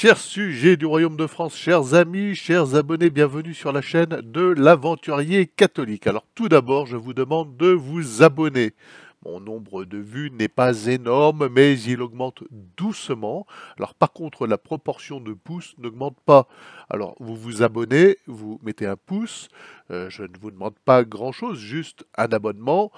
Chers sujets du Royaume de France, chers amis, chers abonnés, bienvenue sur la chaîne de l'aventurier catholique. Alors tout d'abord, je vous demande de vous abonner. Mon nombre de vues n'est pas énorme, mais il augmente doucement. Alors par contre, la proportion de pouces n'augmente pas. Alors vous vous abonnez, vous mettez un pouce. Euh, je ne vous demande pas grand-chose, juste un abonnement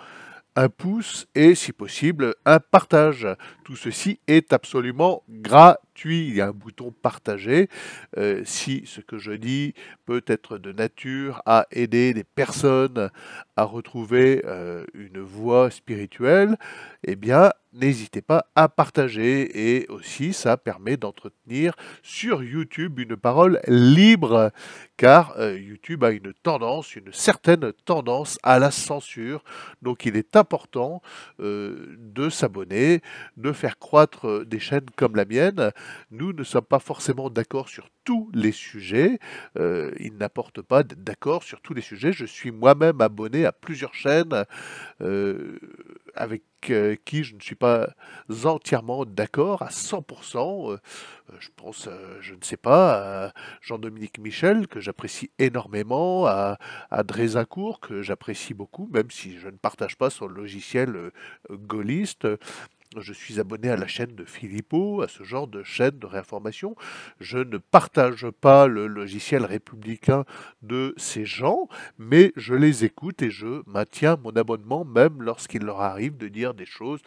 un pouce et, si possible, un partage. Tout ceci est absolument gratuit il y a un bouton partager. Euh, si ce que je dis peut être de nature à aider des personnes à retrouver euh, une voie spirituelle, eh bien, n'hésitez pas à partager et aussi ça permet d'entretenir sur YouTube une parole libre car euh, YouTube a une tendance, une certaine tendance à la censure. Donc il est important de s'abonner, de faire croître des chaînes comme la mienne nous ne sommes pas forcément d'accord sur tous les sujets. Euh, il n'apporte pas d'accord sur tous les sujets. Je suis moi-même abonné à plusieurs chaînes euh, avec euh, qui je ne suis pas entièrement d'accord à 100%. je pense, je ne sais pas, à Jean-Dominique Michel, que j'apprécie énormément, à, à que j'apprécie beaucoup, même si je ne partage pas son logiciel gaulliste. Je suis abonné à la chaîne de Philippot, à ce genre de chaîne de réinformation. Je ne partage pas le logiciel républicain de ces gens, mais je les écoute et je maintiens mon abonnement même lorsqu'il leur arrive de dire des choses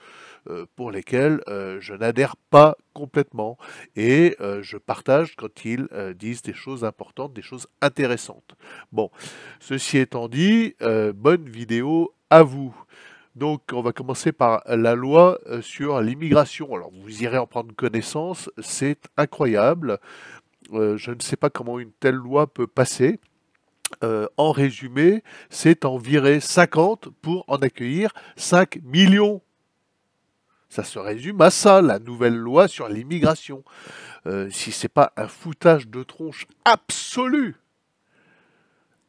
euh, pour lesquelles euh, je n'adhère pas complètement. Et euh, je partage quand ils disent des choses importantes, des choses intéressantes. Bon, ceci étant dit, bonne vidéo à vous. Donc, on va commencer par la loi euh, sur l'immigration. Alors, vous irez en prendre connaissance, c'est incroyable. Euh, je ne sais pas comment une telle loi peut passer. Euh, en résumé, c'est en virer 50 pour en accueillir 5 millions. Ça se résume à ça, la nouvelle loi sur l'immigration. si ce n'est pas un foutage de tronche absolu,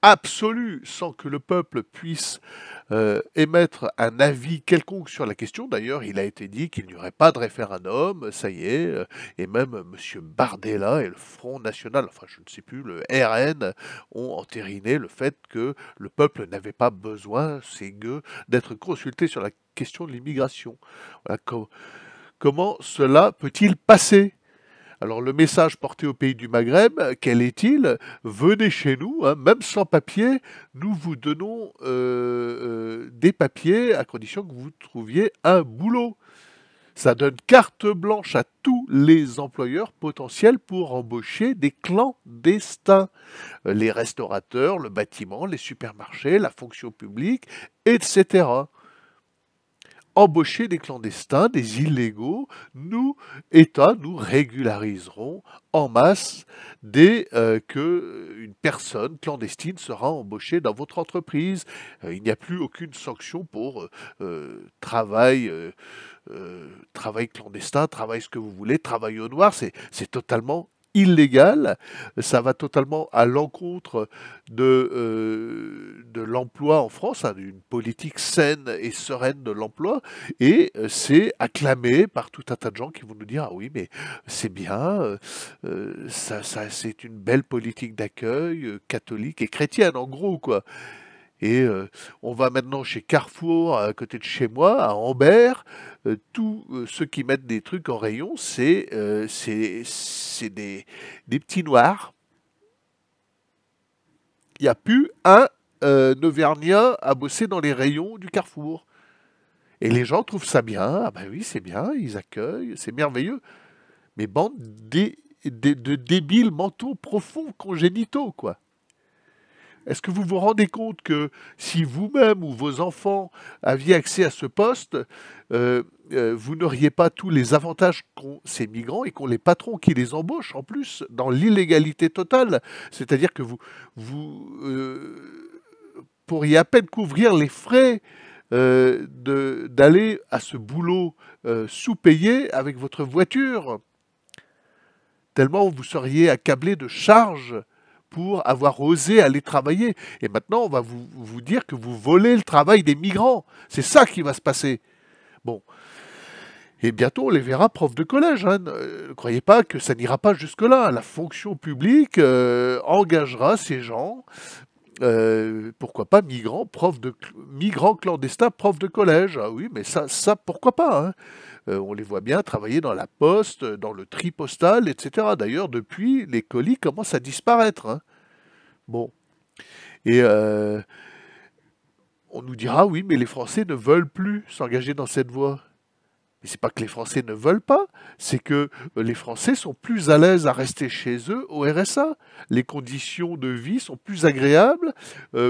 absolu, sans que le peuple puisse euh, émettre un avis quelconque sur la question. D'ailleurs, il a été dit qu'il n'y aurait pas de référendum, ça y est, euh, et même M. Bardella et le Front National, enfin je ne sais plus, le RN, ont entériné le fait que le peuple n'avait pas besoin, c'est gueux, d'être consulté sur la question de l'immigration. comment cela peut-il passer alors le message porté au pays du Maghreb, quel est-il Venez chez nous, hein, même sans papier, nous vous donnons euh, euh, des papiers à condition que vous trouviez un boulot. Ça donne carte blanche à tous les employeurs potentiels pour embaucher des clandestins. Les restaurateurs, le bâtiment, les supermarchés, la fonction publique, etc embaucher des clandestins, des illégaux, nous, État, nous régulariserons en masse dès euh, que une personne clandestine sera embauchée dans votre entreprise. Euh, il n'y a plus aucune sanction pour euh, travail. travail clandestin, travail ce que vous voulez, travail au noir, c'est totalement illégal, ça va totalement à l'encontre de, euh, de l'emploi en France, hein, d'une politique saine et sereine de l'emploi, et euh, c'est acclamé par tout un tas de gens qui vont nous dire, ah oui, mais c'est bien, euh, ça, c'est une belle politique d'accueil catholique et chrétienne, en gros, quoi. Et euh, on va maintenant chez Carrefour, à côté de chez moi, à Amber, euh, tous euh, ceux qui mettent des trucs en rayon, c'est des, des petits noirs. Il n'y a plus un Neuvergnien à bosser dans les rayons du Carrefour. Et les gens trouvent ça bien. Ah ben oui, c'est bien, ils accueillent, c'est merveilleux. Mais bande de débiles mentaux profonds congénitaux, quoi. Est-ce que vous vous rendez compte que si vous-même ou vos enfants aviez accès à ce poste, euh, euh, vous n'auriez pas tous les avantages qu'ont ces migrants et qu'ont les patrons qui les embauchent en plus dans l'illégalité totale C'est-à-dire que vous, euh, pourriez à peine couvrir les frais d'aller à ce boulot sous-payé avec votre voiture, tellement vous seriez accablé de charges pour avoir osé aller travailler. Et maintenant, on va vous, dire que vous volez le travail des migrants. C'est ça qui va se passer. Bon. Et bientôt, on les verra profs de collège. Hein. Ne euh, croyez pas que ça n'ira pas jusque-là. La fonction publique euh, engagera ces gens, euh, pourquoi pas migrants, profs de, migrants clandestins, profs de collège. Ah oui, mais ça, pourquoi pas hein. Euh, on les voit bien travailler dans la poste, euh, dans le tri postal, etc. D'ailleurs, depuis, les colis commencent à disparaître. Hein. Bon. Et euh, on nous dira, oui, mais les Français ne veulent plus s'engager dans cette voie. Mais c'est pas que les Français ne veulent pas, c'est que les Français sont plus à l'aise à rester chez eux au RSA. Les conditions de vie sont plus agréables.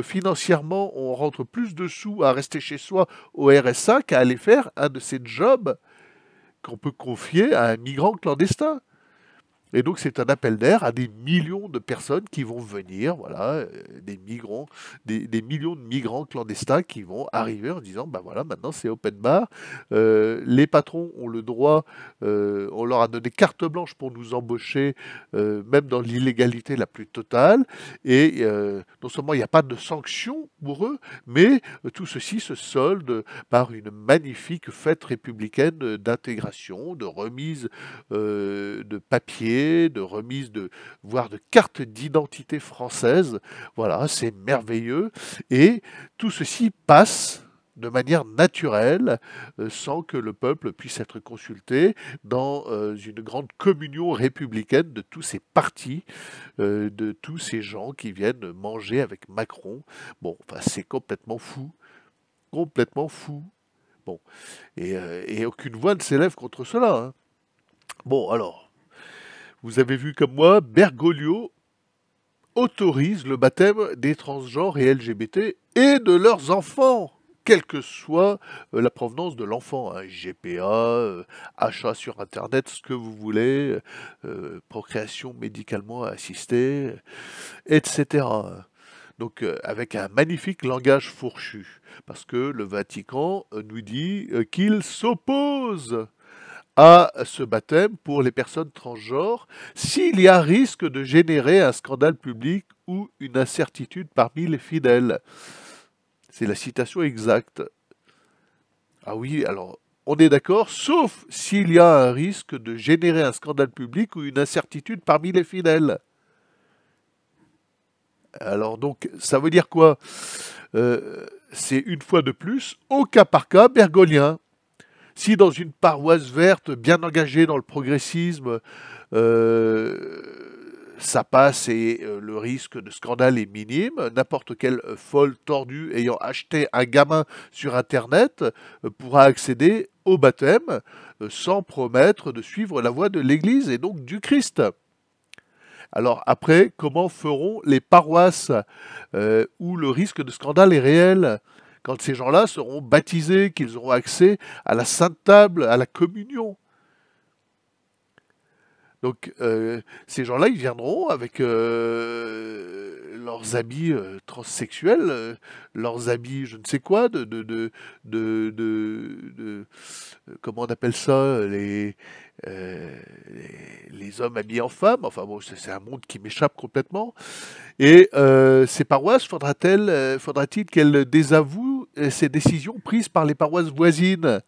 financièrement, on rentre plus de sous à rester chez soi au RSA qu'à aller faire un de ces jobs qu'on peut confier à un migrant clandestin. Et donc c'est un appel d'air à des millions de personnes qui vont venir, voilà, euh, des migrants, des, millions de migrants clandestins qui vont arriver en disant, ben voilà, maintenant c'est open bar, euh, les patrons ont le droit, euh, on leur a donné carte blanche pour nous embaucher, même dans l'illégalité la plus totale, et non seulement il n'y a pas de sanctions pour eux, mais tout ceci se solde par une magnifique fête républicaine d'intégration, de remise de papiers de remise de, voire de carte d'identité française. Voilà, c'est merveilleux. Et tout ceci passe de manière naturelle, euh, sans que le peuple puisse être consulté, dans euh, une grande communion républicaine de tous ces partis, euh, de tous ces gens qui viennent manger avec Macron. Bon, enfin, c'est complètement fou, complètement fou. Bon, et, aucune voix ne s'élève contre cela. Hein. Bon, alors, vous avez vu comme moi, Bergoglio autorise le baptême des transgenres et LGBT et de leurs enfants, quelle que soit euh, la provenance de l'enfant, hein. GPA, euh, achat sur Internet, ce que vous voulez, euh, procréation médicalement assistée, etc. Donc avec un magnifique langage fourchu, parce que le Vatican nous dit qu'il s'oppose à ce baptême pour les personnes transgenres s'il y a risque de générer un scandale public ou une incertitude parmi les fidèles. C'est la citation exacte. Ah oui, alors on est d'accord, sauf s'il y a un risque de générer un scandale public ou une incertitude parmi les fidèles. Alors donc, ça veut dire quoi euh, C'est une fois de plus, au cas par cas bergolien si dans une paroisse verte, bien engagée dans le progressisme, euh, ça passe et euh, le risque de scandale est minime. N'importe quel folle tordu ayant acheté un gamin sur Internet euh, pourra accéder au baptême sans promettre de suivre la voie de l'Église et donc du Christ. Alors après, comment feront les paroisses où le risque de scandale est réel quand ces gens-là seront baptisés, qu'ils auront accès à la sainte table, à la communion. Donc euh, ces gens-là, ils viendront avec euh, leurs habits euh, transsexuels, leurs habits je ne sais quoi, de, comment on appelle ça, les, les, hommes habillés en femmes, enfin bon, c'est un monde qui m'échappe complètement. Et ces paroisses, faudra-t-il faudra qu'elles désavouent ces décisions prises par les paroisses voisines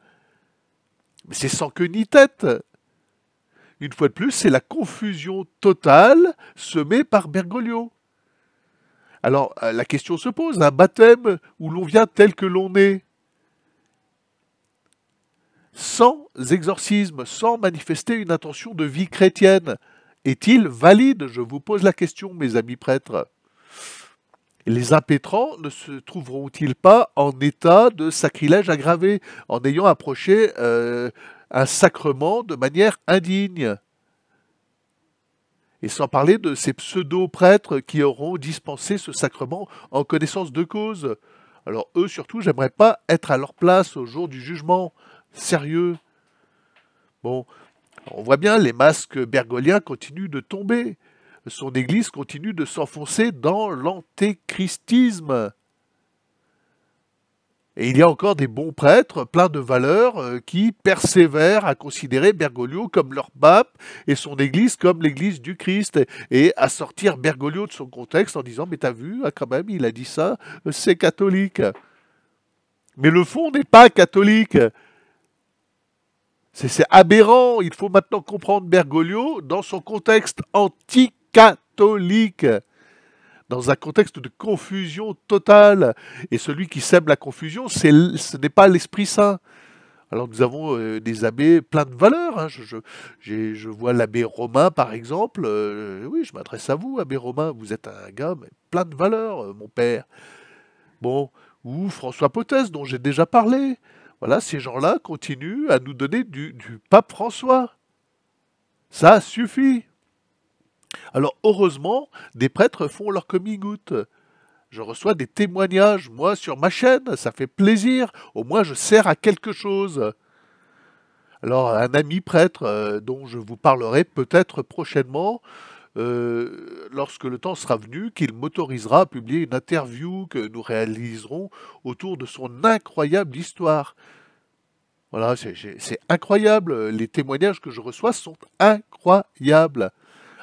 mais c'est sans queue ni tête une fois de plus, c'est la confusion totale semée par Bergoglio. Alors euh, la question se pose, un baptême où l'on vient tel que l'on est, sans exorcisme, sans manifester une intention de vie chrétienne, est-il valide Je vous pose la question, mes amis prêtres. Les impétrants ne se trouveront-ils pas en état de sacrilège aggravé en ayant approché euh, un sacrement de manière indigne. Et sans parler de ces pseudo-prêtres qui auront dispensé ce sacrement en connaissance de cause. Alors eux surtout, j'aimerais pas être à leur place au jour du jugement. Sérieux. Bon, on voit bien, les masques bergoliens continuent de tomber. Son Église continue de s'enfoncer dans l'antéchristisme. Et il y a encore des bons prêtres, plein de valeurs, euh, qui persévèrent à considérer Bergoglio comme leur pape et son église comme l'église du Christ, et à sortir Bergoglio de son contexte en disant Mais t'as vu, ah, quand même, il a dit ça, euh, c'est catholique. Mais le fond n'est pas catholique. C'est aberrant. Il faut maintenant comprendre Bergoglio dans son contexte anticatholique dans un contexte de confusion totale. Et celui qui sème la confusion, ce n'est pas l'Esprit Saint. Alors nous avons euh, des abbés pleins de valeur. Hein. Je, vois l'abbé Romain, par exemple. Euh, oui, je m'adresse à vous, abbé Romain. Vous êtes un gars plein de valeurs, euh, mon père. Bon, ou François Potès, dont j'ai déjà parlé. Voilà, ces gens-là continuent à nous donner du pape François. Ça suffit. Alors heureusement, des prêtres font leur coming out. Je reçois des témoignages, moi, sur ma chaîne, ça fait plaisir, au moins je sers à quelque chose. Alors un ami prêtre euh, dont je vous parlerai peut-être prochainement, euh, lorsque le temps sera venu, qu'il m'autorisera à publier une interview que nous réaliserons autour de son incroyable histoire. Voilà, c'est incroyable, les témoignages que je reçois sont incroyables.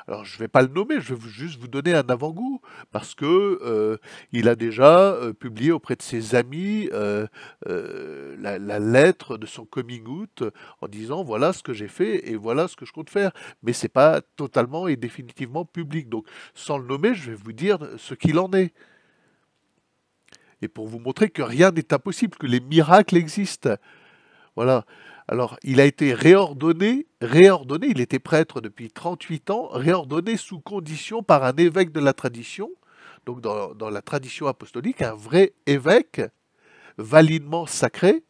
Alors je ne vais pas le nommer, je vais juste vous donner un avant-goût parce qu'il euh, a déjà euh, publié auprès de ses amis euh, la, lettre de son coming out en disant voilà ce que j'ai fait et voilà ce que je compte faire. Mais ce n'est pas totalement et définitivement public. Donc sans le nommer, je vais vous dire ce qu'il en est et pour vous montrer que rien n'est impossible, que les miracles existent. Voilà. Alors, il a été réordonné, réordonné, il était prêtre depuis 38 ans, réordonné sous condition par un évêque de la tradition, donc dans, la tradition apostolique, un vrai évêque, validement sacré,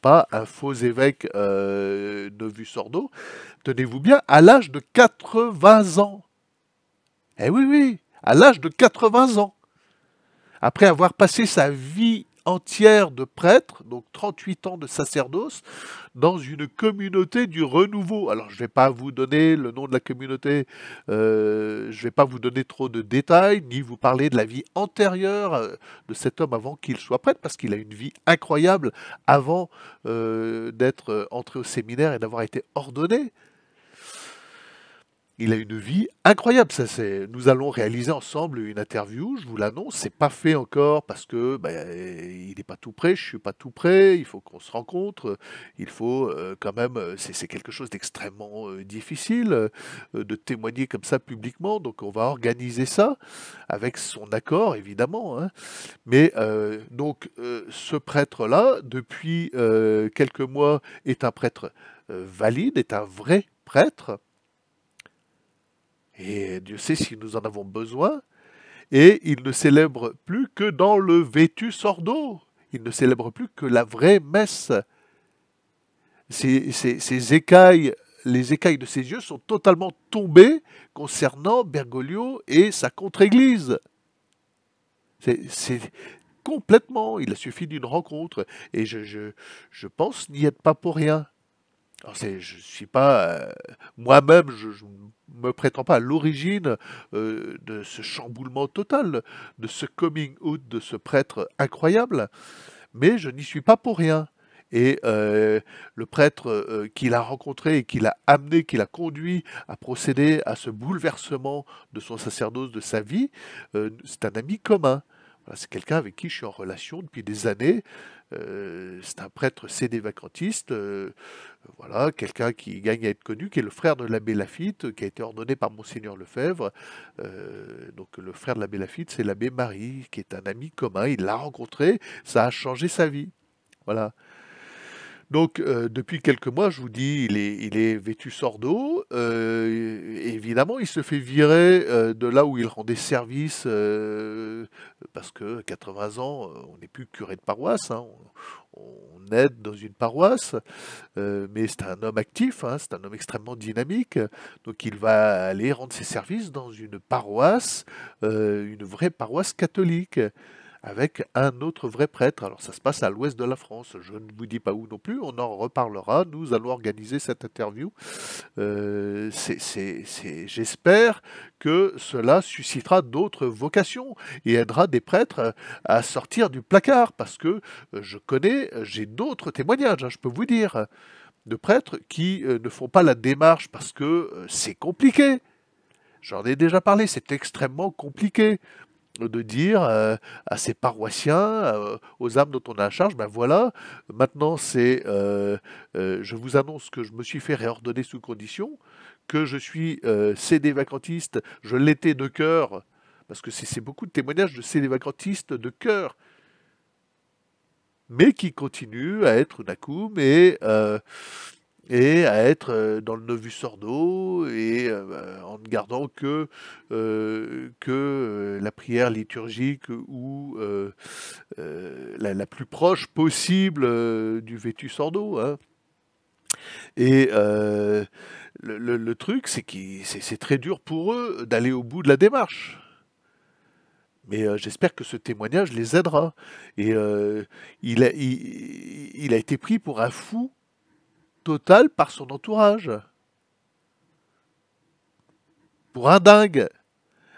pas un faux évêque euh, de vue sordo, tenez-vous bien, à l'âge de 80 ans. Eh oui, oui, à l'âge de 80 ans. Après avoir passé sa vie entière de prêtres, donc 38 ans de sacerdoce, dans une communauté du renouveau. Alors je ne vais pas vous donner le nom de la communauté, euh, je ne vais pas vous donner trop de détails, ni vous parler de la vie antérieure euh, de cet homme avant qu'il soit prêtre, parce qu'il a une vie incroyable avant euh, d'être entré au séminaire et d'avoir été ordonné il a une vie incroyable. Ça, c'est, nous allons réaliser ensemble une interview, je vous l'annonce. C'est pas fait encore parce que bah, il n'est pas tout prêt, je suis pas tout prêt. Il faut qu'on se rencontre. Il faut euh, quand même, c'est, quelque chose d'extrêmement euh, difficile euh, de témoigner comme ça publiquement. Donc on va organiser ça avec son accord évidemment. Hein. Mais donc ce prêtre là, depuis quelques mois, est un prêtre valide, est un vrai prêtre et Dieu sait si nous en avons besoin. Et il ne célèbre plus que dans le vêtu sordo. Il ne célèbre plus que la vraie messe. Ces, écailles, les écailles de ses yeux sont totalement tombées concernant Bergoglio et sa contre-église. C'est complètement, il a suffi d'une rencontre. Et je, je, pense n'y être pas pour rien. je ne suis pas euh, moi-même, je, me prétends pas à l'origine euh, de ce chamboulement total, de ce coming out de ce prêtre incroyable, mais je n'y suis pas pour rien. Et euh, le prêtre euh, qui l'a rencontré et qui l'a amené, qui l'a conduit à procéder à ce bouleversement de son sacerdoce, de sa vie, c'est un ami commun. c'est quelqu'un avec qui je suis en relation depuis des années. Euh, c'est un prêtre cédévacantiste, euh, voilà, quelqu'un qui gagne à être connu, qui est le frère de l'abbé Lafitte, qui a été ordonné par Monseigneur Lefebvre. Euh, donc le frère de l'abbé Lafitte, c'est l'abbé Marie, qui est un ami commun. Il l'a rencontré, ça a changé sa vie. Voilà. Donc, euh, depuis quelques mois, je vous dis, il est, vêtu sordo. Euh, évidemment, il se fait virer euh, de là où il rendait service, parce que 80 ans, on n'est plus curé de paroisse. Hein. on, aide dans une paroisse, mais c'est un homme actif, hein, c'est un homme extrêmement dynamique. Donc, il va aller rendre ses services dans une paroisse, une vraie paroisse catholique avec un autre vrai prêtre. Alors ça se passe à l'ouest de la France, je ne vous dis pas où non plus, on en reparlera, nous allons organiser cette interview. Euh, j'espère que cela suscitera d'autres vocations et aidera des prêtres à sortir du placard, parce que euh, je connais, j'ai d'autres témoignages, hein, je peux vous dire, de prêtres qui euh, ne font pas la démarche parce que c'est compliqué. J'en ai déjà parlé, c'est extrêmement compliqué de dire euh, à ces paroissiens, euh, aux âmes dont on a la charge, ben voilà, maintenant c'est, euh, je vous annonce que je me suis fait réordonner sous condition, que je suis cédé vacantiste, je l'étais de cœur, parce que c'est beaucoup de témoignages de cédé vacantiste de cœur, mais qui continue à être nakoum et et à être euh, dans le novus ordo et euh, en ne gardant que, euh, que la prière liturgique ou la, la, plus proche possible du Vétus ordo. Hein. Et le, truc, c'est que c'est très dur pour eux d'aller au bout de la démarche. Mais j'espère que ce témoignage les aidera. Et il, il, a, été pris pour un fou total par son entourage. Pour un dingue.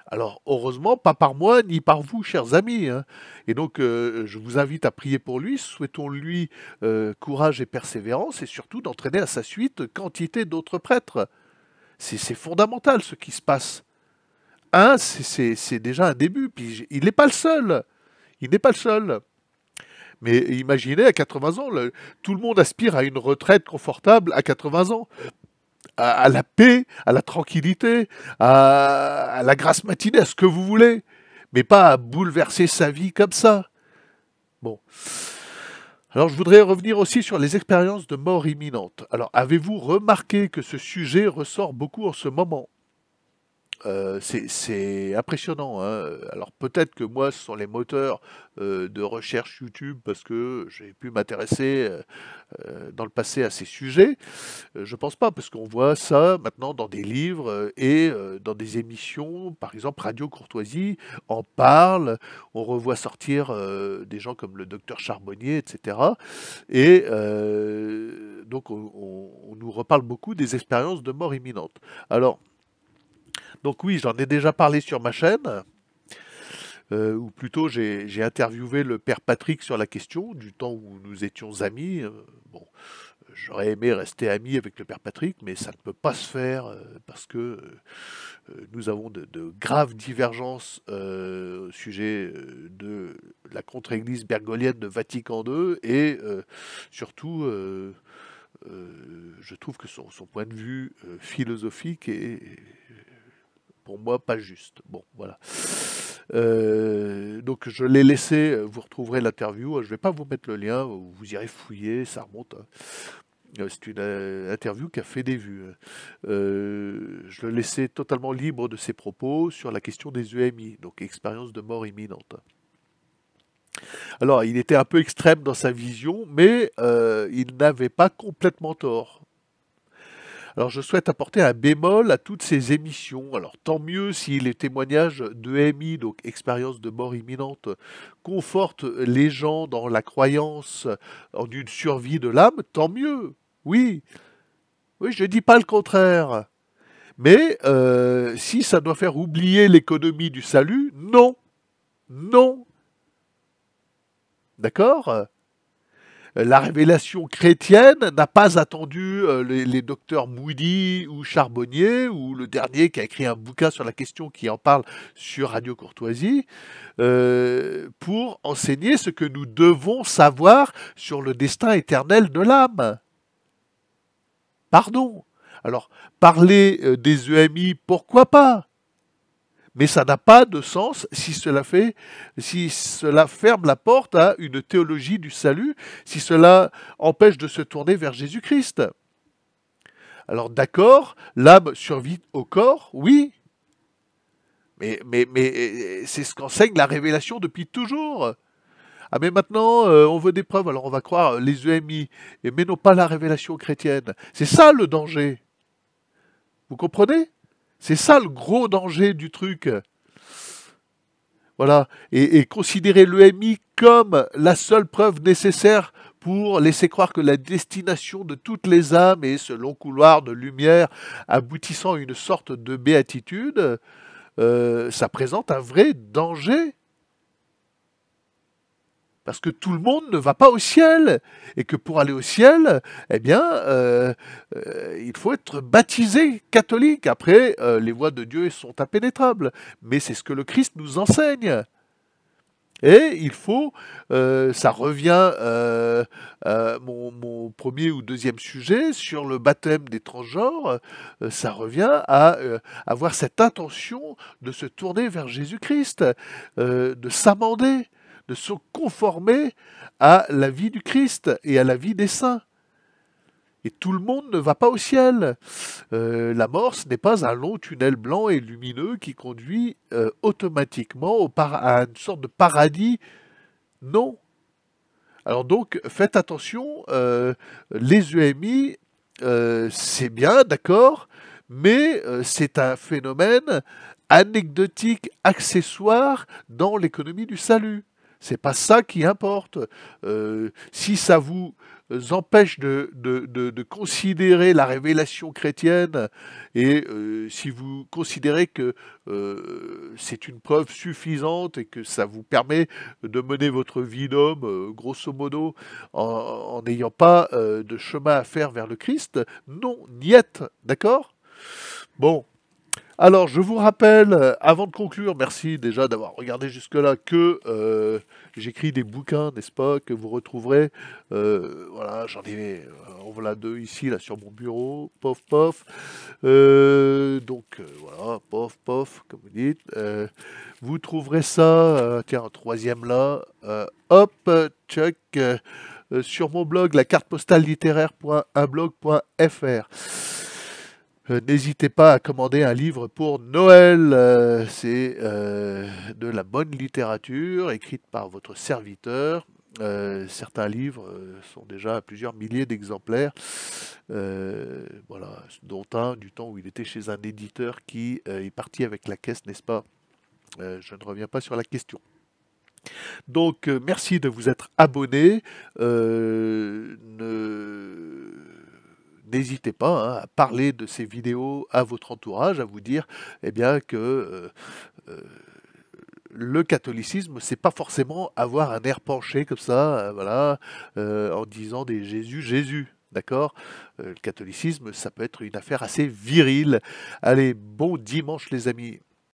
Alors heureusement, pas par moi ni par vous, chers amis. Hein. Et donc euh, je vous invite à prier pour lui. Souhaitons-lui euh, courage et persévérance et surtout d'entraîner à sa suite quantité d'autres prêtres. C'est fondamental ce qui se passe. Un, c'est déjà un début, puis il n'est pas le seul. Il n'est pas le seul. Mais imaginez à 80 ans, tout le monde aspire à une retraite confortable à 80 ans à, la paix, à la tranquillité, à, à, la grâce matinée, à ce que vous voulez, mais pas à bouleverser sa vie comme ça. Bon. Alors je voudrais revenir aussi sur les expériences de mort imminente. Alors avez-vous remarqué que ce sujet ressort beaucoup en ce moment euh, c'est impressionnant. Hein. Alors peut-être que moi, ce sont les moteurs euh, de recherche YouTube parce que j'ai pu m'intéresser euh, dans le passé à ces sujets. je pense pas parce qu'on voit ça maintenant dans des livres et dans des émissions. Par exemple, Radio Courtoisie en parle. On revoit sortir des gens comme le docteur Charbonnier, etc. Et donc on nous reparle beaucoup des expériences de mort imminente. Alors donc oui, j'en ai déjà parlé sur ma chaîne, euh, ou plutôt j'ai interviewé le père Patrick sur la question, du temps où nous étions amis. Euh, bon, j'aurais aimé rester ami avec le père Patrick, mais ça ne peut pas se faire euh, parce que nous avons de, graves divergences au sujet de la contre-église bergolienne de Vatican II et surtout, je trouve que son, son point de vue philosophique est, pour moi pas juste. Bon, voilà. Euh, donc je l'ai laissé, vous retrouverez l'interview, je ne vais pas vous mettre le lien, vous irez fouiller, ça remonte. Hein. C'est une euh, interview qui a fait des vues. Hein. Euh, je le laissais totalement libre de ses propos sur la question des EMI, donc expérience de mort imminente. Alors, il était un peu extrême dans sa vision, mais il n'avait pas complètement tort. Alors je souhaite apporter un bémol à toutes ces émissions. Alors tant mieux si les témoignages de d'EMI, donc expérience de mort imminente, confortent les gens dans la croyance en une survie de l'âme, tant mieux. Oui. Oui, je ne dis pas le contraire. Mais euh, si ça doit faire oublier l'économie du salut, non. Non. D'accord euh, la révélation chrétienne n'a pas attendu euh, les, docteurs Moody ou Charbonnier, ou le dernier qui a écrit un bouquin sur la question qui en parle sur Radio Courtoisie, euh, pour enseigner ce que nous devons savoir sur le destin éternel de l'âme. Pardon. Alors, parler des EMI, pourquoi pas mais ça n'a pas de sens si cela, fait, si cela ferme la porte à une théologie du salut, si cela empêche de se tourner vers Jésus-Christ. Alors d'accord, l'âme survit au corps, oui, mais, euh, c'est ce qu'enseigne la révélation depuis toujours. Ah mais maintenant, euh, on veut des preuves, alors on va croire euh, les EMI, eh, mais non pas la révélation chrétienne. C'est ça le danger. Vous comprenez c'est ça le gros danger du truc. Voilà. Et, considérer l'EMI comme la seule preuve nécessaire pour laisser croire que la destination de toutes les âmes est ce long couloir de lumière aboutissant à une sorte de béatitude, euh, ça présente un vrai danger parce que tout le monde ne va pas au ciel, et que pour aller au ciel, eh bien, euh, euh, il faut être baptisé catholique. Après, euh, les voies de Dieu sont impénétrables, mais c'est ce que le Christ nous enseigne. Et il faut, ça revient à mon, mon, premier ou deuxième sujet sur le baptême des transgenres, ça revient à avoir cette intention de se tourner vers Jésus-Christ, de s'amender, de se conformer à la vie du Christ et à la vie des saints. Et tout le monde ne va pas au ciel. Euh, la mort, ce n'est pas un long tunnel blanc et lumineux qui conduit euh, automatiquement à une sorte de paradis. Non. Alors donc, faites attention, euh, les EMI, c'est bien, d'accord, mais c'est un phénomène anecdotique, accessoire dans l'économie du salut. C'est pas ça qui importe. Euh, si ça vous empêche de, considérer la révélation chrétienne et euh, si vous considérez que euh, c'est une preuve suffisante et que ça vous permet de mener votre vie d'homme, grosso modo, en n'ayant pas de chemin à faire vers le Christ, non, niette, d'accord Bon, alors, je vous rappelle, euh, avant de conclure, merci déjà d'avoir regardé jusque-là, que euh, j'écris des bouquins, n'est-ce pas, que vous retrouverez. Euh, voilà, j'en ai, en voilà deux ici, là, sur mon bureau, pof, pof. donc, voilà, pof, pof, comme vous dites. vous trouverez ça, tiens, troisième là, hop, check, sur mon blog, la carte postale littéraire.ablog.fr. Euh, n'hésitez pas à commander un livre pour Noël. Euh, c'est euh, de la bonne littérature écrite par votre serviteur. certains livres sont déjà à plusieurs milliers d'exemplaires, voilà, dont un du temps où il était chez un éditeur qui est parti avec la caisse, n'est-ce pas Je ne reviens pas sur la question. Donc, merci de vous être abonné n'hésitez pas hein, à parler de ces vidéos à votre entourage, à vous dire eh bien, que euh, euh, le catholicisme, c'est pas forcément avoir un air penché comme ça, euh, voilà, en disant des Jésus, Jésus. D'accord Le catholicisme, ça peut être une affaire assez virile. Allez, bon dimanche les amis.